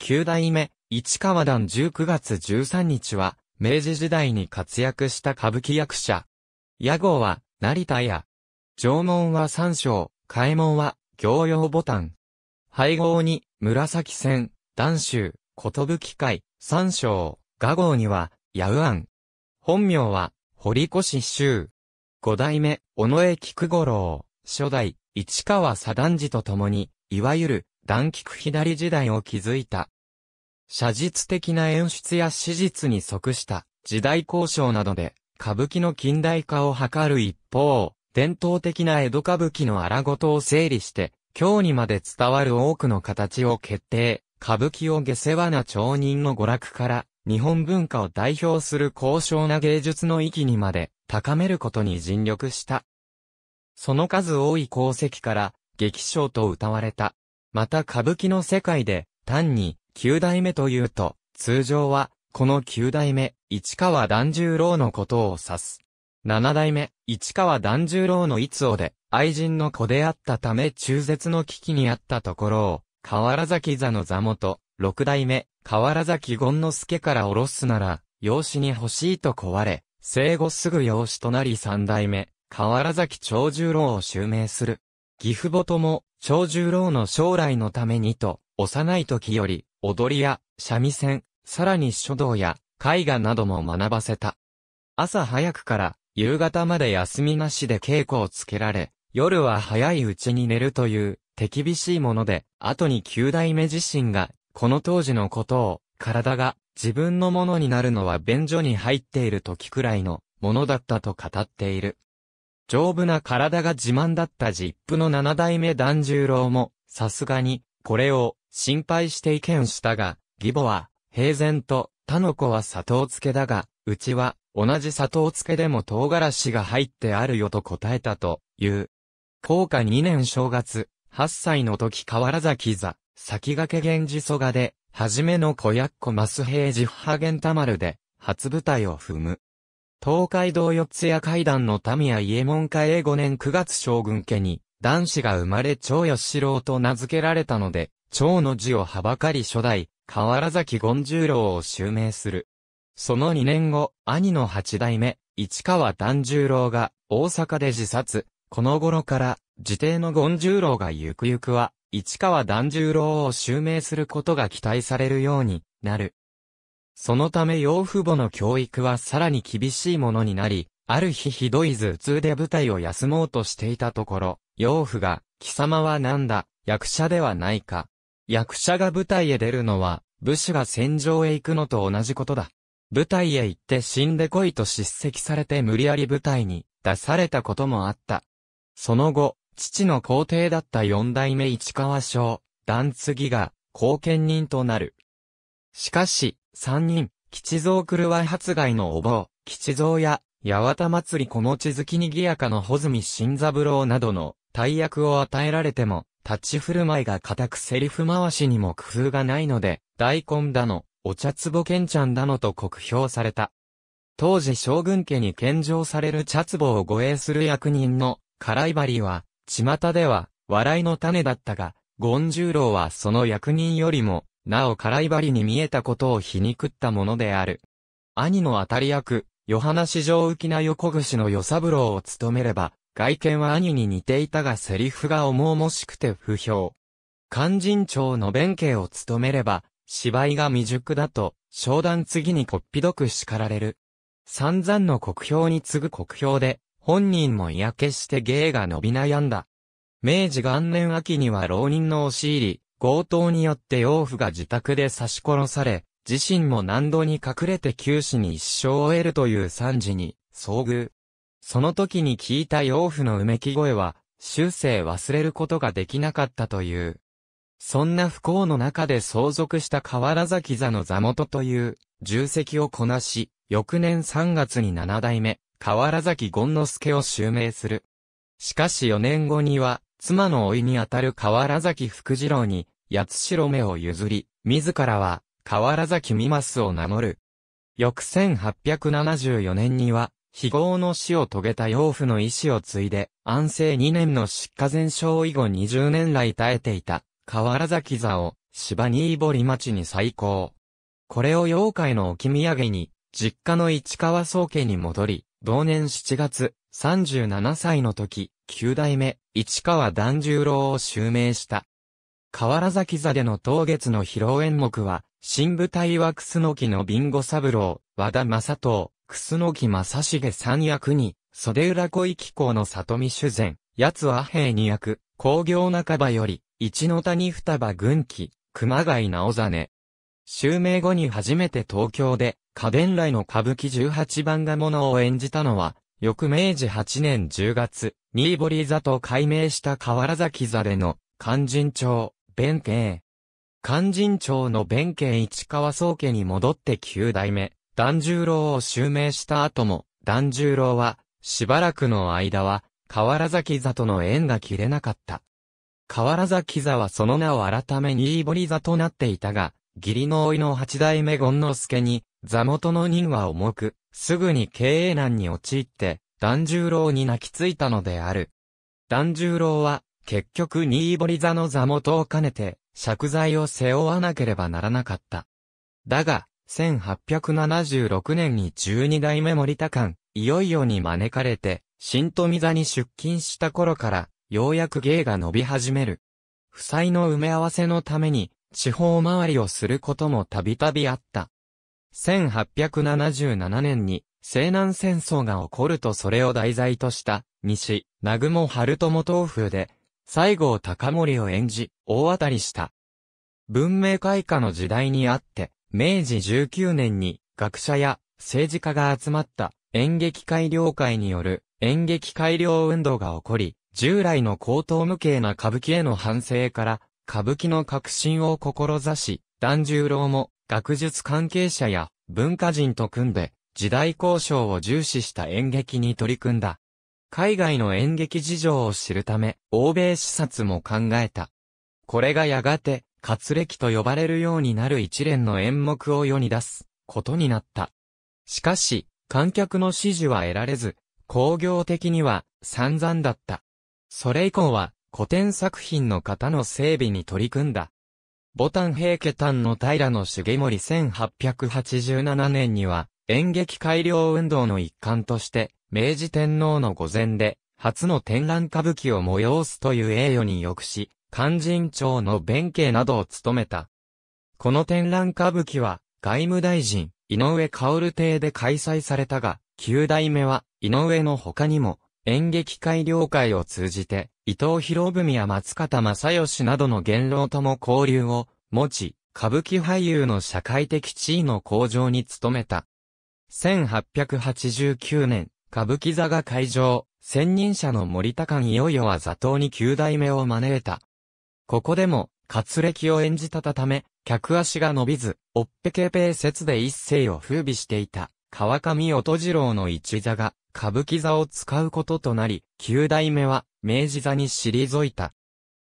九代目、市川団19月13日は、明治時代に活躍した歌舞伎役者。屋号は、成田屋。縄文は三章、開門は、行用ボタン。配合に、紫線、男州、ことぶき会、三章、画号には、ヤウアン。本名は、堀越周。五代目、尾上菊五郎、初代、市川左段次と共に、いわゆる、断菊左時代を築いた。写実的な演出や史実に即した時代交渉などで歌舞伎の近代化を図る一方、伝統的な江戸歌舞伎の荒事を整理して、今日にまで伝わる多くの形を決定、歌舞伎を下世話な町人の娯楽から、日本文化を代表する高尚な芸術の域にまで高めることに尽力した。その数多い功績から、劇賞と歌われた。また歌舞伎の世界で、単に、九代目というと、通常は、この九代目、市川團十郎のことを指す。七代目、市川團十郎の逸夫で、愛人の子であったため中絶の危機にあったところを、河原崎座の座元、六代目、河原崎権之助からおろすなら、養子に欲しいと壊れ、生後すぐ養子となり三代目、河原崎長十郎を襲名する。義父母とも、長十郎の将来のためにと、幼い時より、踊りや、三味線、さらに書道や、絵画なども学ばせた。朝早くから、夕方まで休みなしで稽古をつけられ、夜は早いうちに寝るという、手厳しいもので、後に九代目自身が、この当時のことを、体が、自分のものになるのは便所に入っている時くらいの、ものだったと語っている。丈夫な体が自慢だったジップの七代目團十郎も、さすがに、これを、心配して意見したが、義母は、平然と、他の子は砂糖漬けだが、うちは、同じ砂糖漬けでも唐辛子が入ってあるよと答えたと、いう。高下2年正月、8歳の時河原崎座、先駆け源氏蘇我で、はじめの小やっこマス平寺派玄田丸で、初舞台を踏む。東海道四谷階段の民や家門下英5年9月将軍家に、男子が生まれ長吉郎と名付けられたので、長の字をはばかり初代、河原崎権十郎を襲名する。その2年後、兄の八代目、市川團十郎が、大阪で自殺。この頃から、自邸の権十郎がゆくゆくは、市川團十郎を襲名することが期待されるようになる。そのため養父母の教育はさらに厳しいものになり、ある日ひどい頭痛で舞台を休もうとしていたところ、養父が、貴様はなんだ、役者ではないか。役者が舞台へ出るのは、武士が戦場へ行くのと同じことだ。舞台へ行って死んでこいと叱責されて無理やり舞台に出されたこともあった。その後、父の皇帝だった四代目市川省、段継が、後見人となる。しかし、三人、吉蔵狂わ発害のお坊、吉蔵や、八幡祭り小餅好きにぎやかの穂積新三郎などの大役を与えられても、立ち振る舞いが固くセリフ回しにも工夫がないので、大根だの、お茶壺剣ちゃんだのと酷評された。当時将軍家に献上される茶壺を護衛する役人の、辛い針は、巷では、笑いの種だったが、権十郎はその役人よりも、なお辛いばりに見えたことを皮肉ったものである。兄の当たり役、ヨハナ市浮きな横串の与三郎を務めれば、外見は兄に似ていたがセリフが重々しくて不評。勧進長の弁慶を務めれば、芝居が未熟だと、商談次にこっぴどく叱られる。散々の国評に次ぐ国評で、本人も嫌気して芸が伸び悩んだ。明治元年秋には浪人の押し入り、強盗によって養父が自宅で刺し殺され、自身も難度に隠れて九死に一生を得るという惨事に遭遇。その時に聞いた養父のうめき声は、終生忘れることができなかったという。そんな不幸の中で相続した河原崎座の座元という重責をこなし、翌年3月に七代目、河原崎権之助を襲名する。しかし4年後には、妻のいにあたる河原崎福次郎に、八代目を譲り、自らは、河原崎美ますを名乗る。翌1874年には、非業の死を遂げた養父の意志を継いで、安政2年の失火前症以後20年来耐えていた、河原崎座を、芝新堀町に再興。これを妖怪の置き土産に、実家の市川宗家に戻り、同年7月、37歳の時、九代目、市川團十郎を襲名した。河原崎座での当月の披露演目は、新舞台は楠木のビンゴ三郎、和田正藤、楠木正重三役に、袖浦小池公の里見主前、八は平二役、工業半ばより、一の谷双葉軍旗、熊谷直真。襲名後に初めて東京で、家電来の歌舞伎十八番がものを演じたのは、翌明治8年10月、ニーボリ座と改名した河原崎座での、肝心町、弁慶。肝心町の弁慶市川宗家に戻って9代目、團十郎を襲名した後も、團十郎は、しばらくの間は、河原崎座との縁が切れなかった。河原崎座はその名を改めニーボリ座となっていたが、義理の老いの八代目権之助に、座元の任は重く、すぐに経営難に陥って、團十郎に泣きついたのである。團十郎は、結局新堀座の座元を兼ねて、借財を背負わなければならなかった。だが、1876年に12代目森田館、いよいよに招かれて、新富座に出勤した頃から、ようやく芸が伸び始める。負債の埋め合わせのために、地方回りをすることもたびたびあった。1877年に西南戦争が起こるとそれを題材とした西、南雲春友東風で西郷隆盛を演じ大当たりした。文明開化の時代にあって明治19年に学者や政治家が集まった演劇改良会による演劇改良運動が起こり、従来の高等無形な歌舞伎への反省から、歌舞伎の革新を志し、團十郎も学術関係者や文化人と組んで、時代交渉を重視した演劇に取り組んだ。海外の演劇事情を知るため、欧米視察も考えた。これがやがて、活歴と呼ばれるようになる一連の演目を世に出す、ことになった。しかし、観客の支持は得られず、工業的には散々だった。それ以降は古典作品の型の整備に取り組んだ。ボタン平家丹の平の重盛1887年には、演劇改良運動の一環として、明治天皇の御前で、初の展覧歌舞伎を催すという栄誉に抑し、勧進庁の弁慶などを務めた。この展覧歌舞伎は、外務大臣、井上薫邸で開催されたが、九代目は、井上の他にも、演劇改良会を通じて、伊藤博文や松方正義などの元老とも交流を持ち、歌舞伎俳優の社会的地位の向上に努めた。1889年、歌舞伎座が開場、先任者の森高いよいよは座頭に9代目を招いた。ここでも、活歴を演じたたため、客足が伸びず、おっぺけぺ説で一世を風靡していた、川上音次郎の一座が、歌舞伎座を使うこととなり、九代目は明治座に退いた。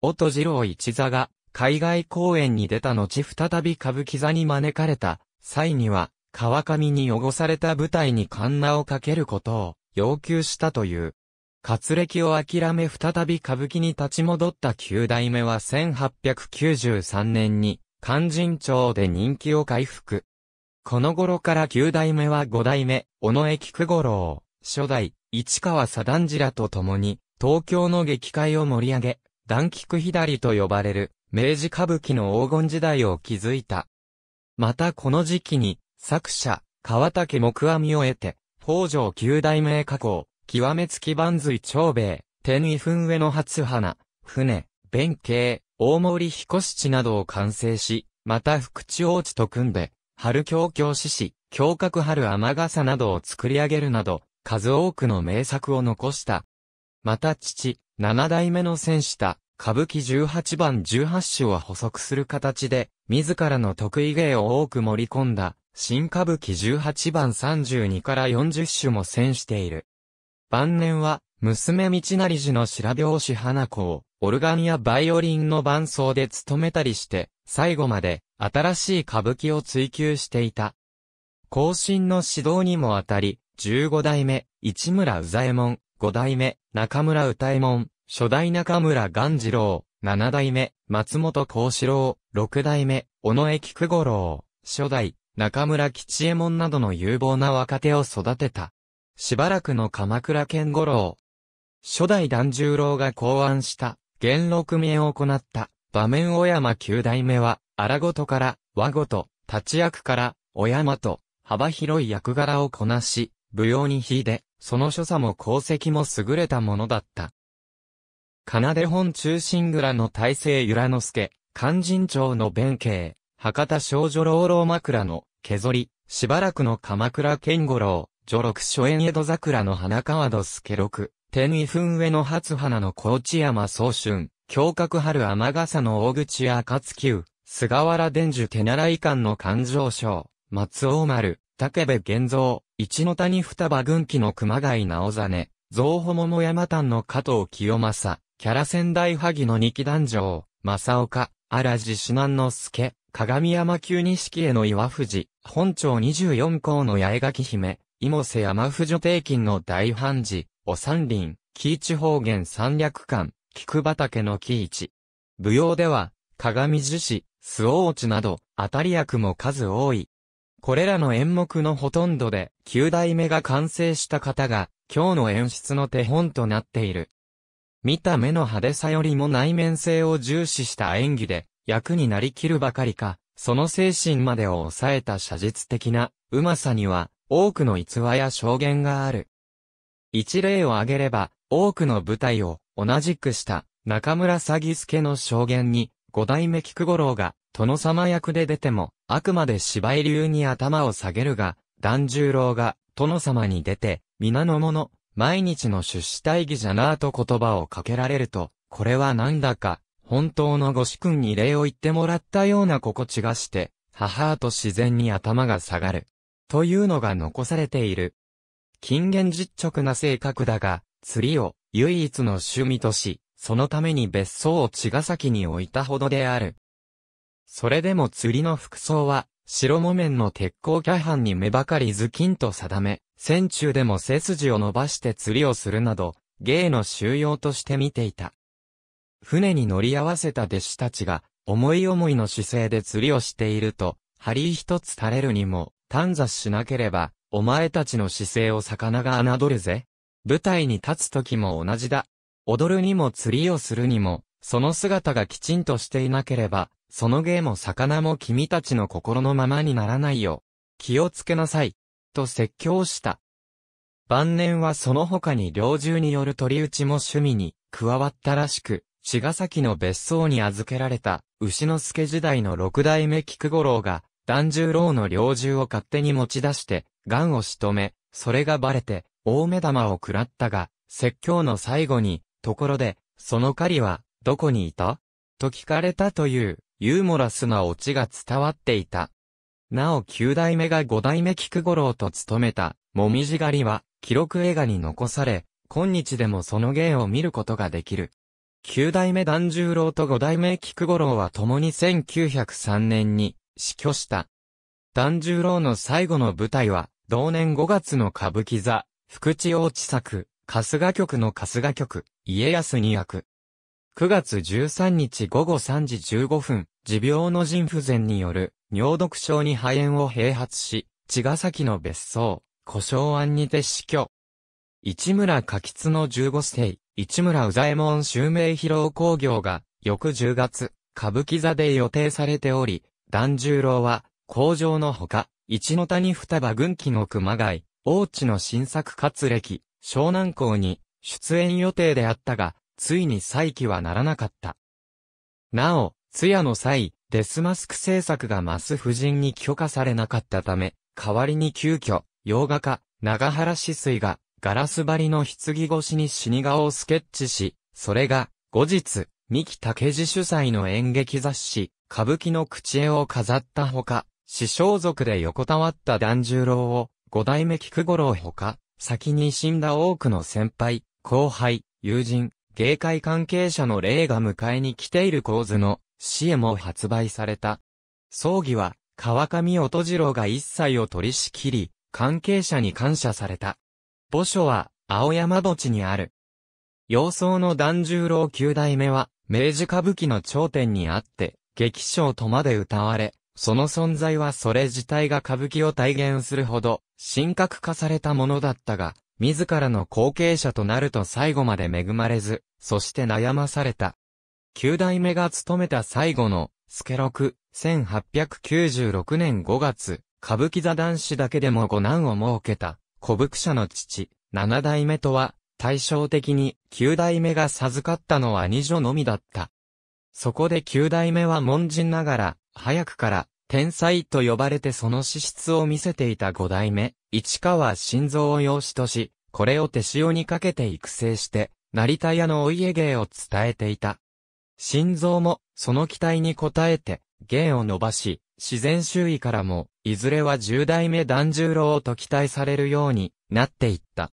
音次郎一座が海外公演に出た後再び歌舞伎座に招かれた際には、川上に汚された舞台にカンナをかけることを要求したという。活歴を諦め再び歌舞伎に立ち戻った九代目は1893年に勧進町で人気を回復。この頃から九代目は五代目、尾上菊五郎、初代、市川左段次らと共に、東京の劇界を盛り上げ、断菊左と呼ばれる、明治歌舞伎の黄金時代を築いた。またこの時期に、作者、川竹木阿弥を得て、北条九代名加工、極めつき万髄長兵衛、天威粉上の初花、船、弁慶、大森彦七などを完成し、また福地王子と組んで、春京京志士、京閣春雨傘などを作り上げるなど、数多くの名作を残した。また父、七代目の戦士た、歌舞伎十八番十八種を補足する形で、自らの得意芸を多く盛り込んだ、新歌舞伎十八番三十二から四十種も戦している。晩年は、娘道成寺の白拍子花子を、オルガンやバイオリンの伴奏で務めたりして、最後まで、新しい歌舞伎を追求していた。後進の指導にもあたり、15代目、市村宇左衛門、5代目、中村歌右衛門、初代中村鴈治郎、7代目、松本幸四郎、6代目、尾上菊五郎、初代、中村吉右衛門などの有望な若手を育てた。しばらくの鎌倉剣五郎。初代團十郎が考案した、元禄名を行った、場面小山九代目は、荒ごとから、和ごと、立役から、小山と、幅広い役柄をこなし、舞踊に秀で、その所作も功績も優れたものだった。奏で本中心蔵の大勢由良之助、勧進町の弁慶、博多少女老老枕の、ぞり、しばらくの鎌倉健五郎、女六初演江戸桜の花川戸助六、天威分上の初花の高知山総春、胸郭春天笠の大口勝湯、菅原伝授手習い館の勘定賞、松尾丸、竹部玄造、一の谷双葉軍旗の熊谷直真、造穂桃山丹の加藤清正、キャラ仙台萩の二木団上、正岡、荒地四南之助、鏡山急錦への岩藤、本町二十四校の八重垣姫、芋瀬山婦女帝金の大判事、お三輪、木一方言三略館、菊畑の木一。舞踊では、鏡樹市、周王地など、当たり役も数多い。これらの演目のほとんどで、9代目が完成した方が、今日の演出の手本となっている。見た目の派手さよりも内面性を重視した演技で、役になりきるばかりか、その精神までを抑えた写実的な、うまさには、多くの逸話や証言がある。一例を挙げれば、多くの舞台を、同じくした、中村詐欺助の証言に、五代目菊五郎が、殿様役で出ても、あくまで芝居流に頭を下げるが、團十郎が、殿様に出て、皆の者、毎日の出資大義じゃなぁと言葉をかけられると、これはなんだか、本当のご主君に礼を言ってもらったような心地がして、母と自然に頭が下がる。というのが残されている。近現実直な性格だが、釣りを唯一の趣味とし、そのために別荘を茅ヶ崎に置いたほどである。それでも釣りの服装は、白木綿の鉄鋼キャハンに目ばかりズキンと定め、戦中でも背筋を伸ばして釣りをするなど、芸の収容として見ていた。船に乗り合わせた弟子たちが、思い思いの姿勢で釣りをしていると、針一つ垂れるにも、短座しなければ、お前たちの姿勢を魚が侮るぜ。舞台に立つ時も同じだ。踊るにも釣りをするにも、その姿がきちんとしていなければ、その芸も魚も君たちの心のままにならないよ。気をつけなさい。と説教した。晩年はその他に猟銃による取り打ちも趣味に加わったらしく、茅ヶ崎の別荘に預けられた牛之助時代の六代目菊五郎が、團十郎の猟銃を勝手に持ち出して、癌を仕留め、それがバレて、大目玉を食らったが、説教の最後に、ところで、その狩りは、どこにいたと聞かれたという、ユーモラスなオチが伝わっていた。なお九代目が五代目菊五郎と務めた、もみじ狩りは、記録映画に残され、今日でもその芸を見ることができる。九代目團十郎と五代目菊五郎は共に1903年に死去した。團十郎の最後の舞台は、同年5月の歌舞伎座、福地大地作、春日局の春日局。家康に役。9月13日午後3時15分、持病の腎不全による尿毒症に肺炎を併発し、茅ヶ崎の別荘、古正庵にて死去。市村柿津の15世、市村宇左衛門襲名披露工業が、翌10月、歌舞伎座で予定されており、團十郎は、工場のほか、一の谷双葉軍旗の熊谷、大地の新作活歴、湘南港に、出演予定であったが、ついに再起はならなかった。なお、通夜の際、デスマスク制作がマス夫人に許可されなかったため、代わりに急遽、洋画家、長原止水が、ガラス張りの棺越しに死に顔をスケッチし、それが、後日、三木武次主催の演劇雑誌、歌舞伎の口絵を飾ったほか、師匠族で横たわった團十郎を、五代目菊五郎ほか、先に死んだ多くの先輩、後輩、友人、芸会関係者の霊が迎えに来ている構図の死へも発売された。葬儀は、川上音次郎が一切を取り仕切り、関係者に感謝された。墓所は、青山墓地にある。洋装の團十郎九代目は、明治歌舞伎の頂点にあって、劇賞とまで歌われ、その存在はそれ自体が歌舞伎を体現するほど、神格化されたものだったが、自らの後継者となると最後まで恵まれず、そして悩まされた。九代目が務めた最後の、助六、1896年5月、歌舞伎座男子だけでも五男を設けた、古武社の父、七代目とは、対照的に九代目が授かったのは二女のみだった。そこで九代目は門人ながら、早くから天才と呼ばれてその資質を見せていた五代目、市川新造を養子とし、これを手塩にかけて育成して、成田屋のお家芸を伝えていた。心臓も、その期待に応えて、芸を伸ばし、自然周囲からも、いずれは十代目團十郎と期待されるようになっていった。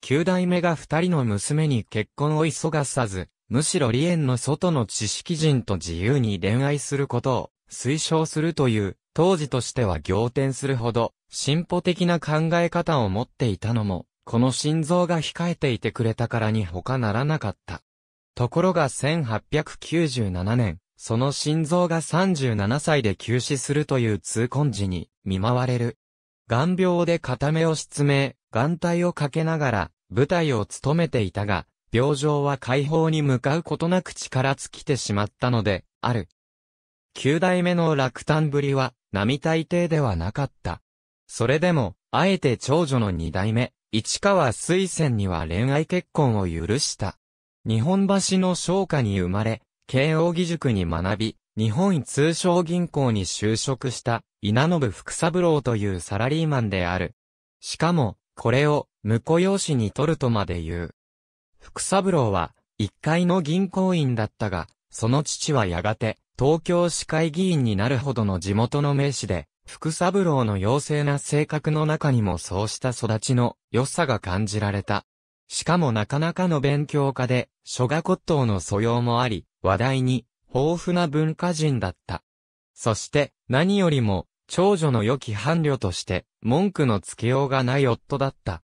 九代目が二人の娘に結婚を急がさず、むしろ離縁の外の知識人と自由に恋愛することを推奨するという、当時としては仰天するほど、進歩的な考え方を持っていたのも、この心臓が控えていてくれたからに他ならなかった。ところが1897年、その心臓が37歳で急死するという痛恨時に見舞われる。眼病で片目を失明、眼帯をかけながら舞台を務めていたが、病状は解放に向かうことなく力尽きてしまったので、ある。九代目の落胆ぶりは、並大抵ではなかった。それでも、あえて長女の二代目、市川水仙には恋愛結婚を許した。日本橋の商家に生まれ、慶応義塾に学び、日本通商銀行に就職した稲信福三郎というサラリーマンである。しかも、これを婿養子に取るとまで言う。福三郎は、一階の銀行員だったが、その父はやがて、東京市会議員になるほどの地元の名士で、福三郎の妖精な性格の中にもそうした育ちの良さが感じられた。しかもなかなかの勉強家で、諸賀骨董の素養もあり、話題に豊富な文化人だった。そして何よりも長女の良き伴侶として文句のつけようがない夫だった。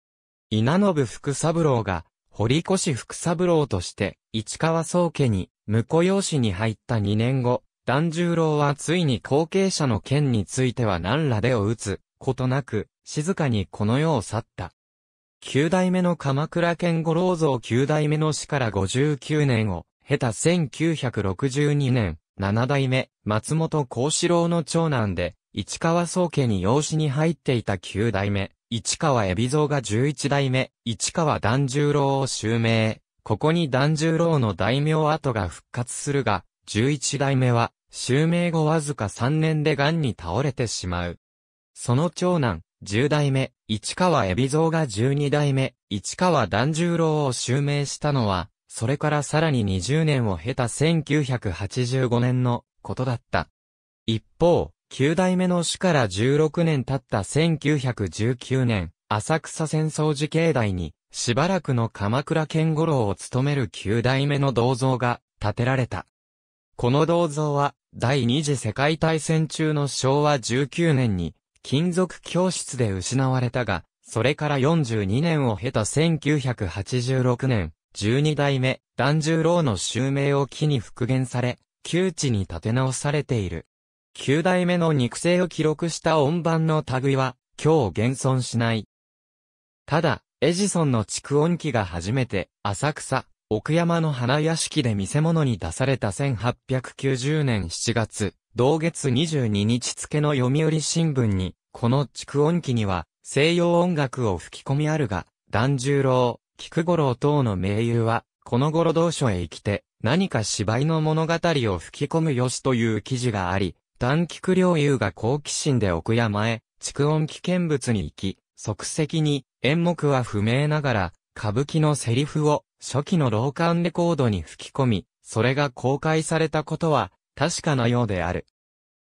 稲信福三郎が堀越福三郎として市川宗家に婿養子に入った2年後、團十郎はついに後継者の件については何らでを打つことなく、静かにこの世を去った。九代目の鎌倉健五郎像九代目の死から59年を、経た1962年、七代目、松本幸四郎の長男で、市川宗家に養子に入っていた九代目、市川海老蔵が11代目、市川團十郎を襲名。ここに團十郎の大名跡が復活するが、十一代目は、襲名後わずか三年で癌に倒れてしまう。その長男、十代目、市川海老蔵が十二代目、市川團十郎を襲名したのは、それからさらに20年を経た1985年のことだった。一方、九代目の死から16年経った1919年、浅草戦争時境内に、しばらくの鎌倉剣五郎を務める九代目の銅像が建てられた。この銅像は、第二次世界大戦中の昭和19年に、金属教室で失われたが、それから42年を経た1986年、12代目、團十郎の襲名を機に復元され、窮地に立て直されている。九代目の肉声を記録した音盤の類は、今日現存しない。ただ、エジソンの蓄音機が初めて、浅草、奥山の花屋敷で見せ物に出された1890年7月、同月22日付の読売新聞に、この蓄音機には、西洋音楽を吹き込みあるが、團十郎、菊五郎等の名優は、この頃同書へ生きて、何か芝居の物語を吹き込むよしという記事があり、短菊良友が好奇心で奥山へ、蓄音機見物に行き、即席に、演目は不明ながら、歌舞伎のセリフを初期の老ーンレコードに吹き込み、それが公開されたことは確かなようである。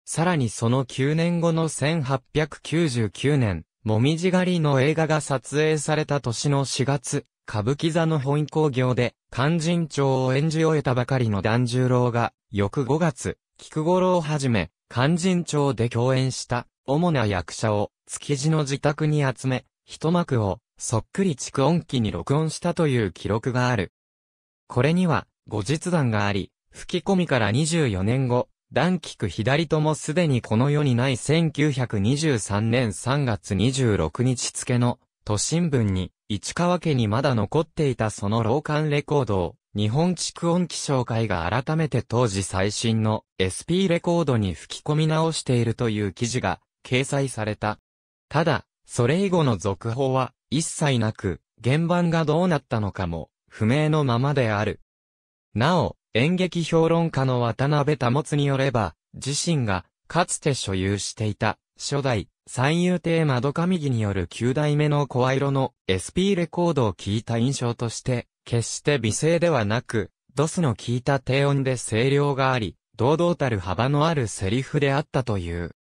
さらにその9年後の1899年、もみじ狩りの映画が撮影された年の4月、歌舞伎座の本興行で、勧進帳を演じ終えたばかりの團十郎が、翌5月、菊五郎をはじめ、勧進帳で共演した、主な役者を、築地の自宅に集め、一幕をそっくり蓄音機に録音したという記録がある。これには、後日談があり、吹き込みから24年後、段菊左ともすでにこの世にない1923年3月26日付の都心文に、市川家にまだ残っていたその老館レコードを、日本蓄音機紹介が改めて当時最新の SP レコードに吹き込み直しているという記事が掲載された。ただ、それ以後の続報は一切なく、原場がどうなったのかも不明のままである。なお、演劇評論家の渡辺保によれば、自身がかつて所有していた初代三遊亭窓上儀による九代目の声色の SP レコードを聞いた印象として、決して美声ではなく、ドスの効いた低音で声量があり、堂々たる幅のあるセリフであったという。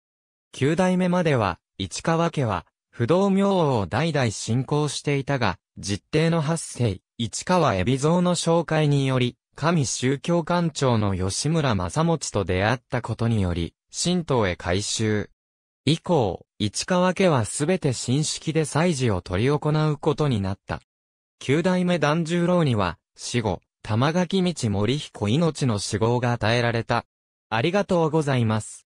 九代目までは、市川家は、不動明王を代々信仰していたが、実定の発生、市川海老蔵の紹介により、神宗教官庁の吉村正持と出会ったことにより、神道へ改修。以降、市川家はすべて新式で祭事を取り行うことになった。九代目團十郎には、死後、玉垣道森彦命の死亡が与えられた。ありがとうございます。